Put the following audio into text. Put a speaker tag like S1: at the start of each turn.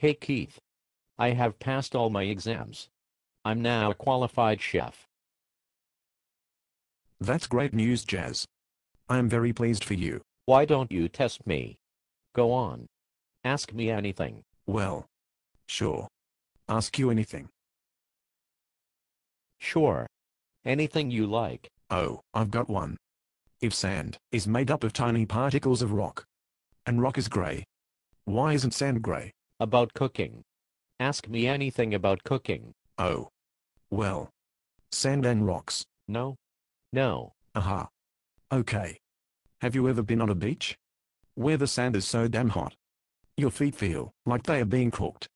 S1: Hey Keith. I have passed all my exams. I'm now a qualified chef.
S2: That's great news, Jazz. I'm very pleased
S1: for you. Why don't you test me? Go on. Ask me anything.
S3: Well. Sure. Ask you anything.
S4: Sure. Anything you like. Oh, I've got one. If sand is made up of tiny particles of rock, and rock is gray, why isn't sand gray?
S1: About cooking. Ask me anything about cooking. Oh. Well.
S4: Sand and rocks. No. No. Aha. Okay. Have
S5: you ever been on a beach? Where the sand is so damn hot. Your feet feel like they are being cooked.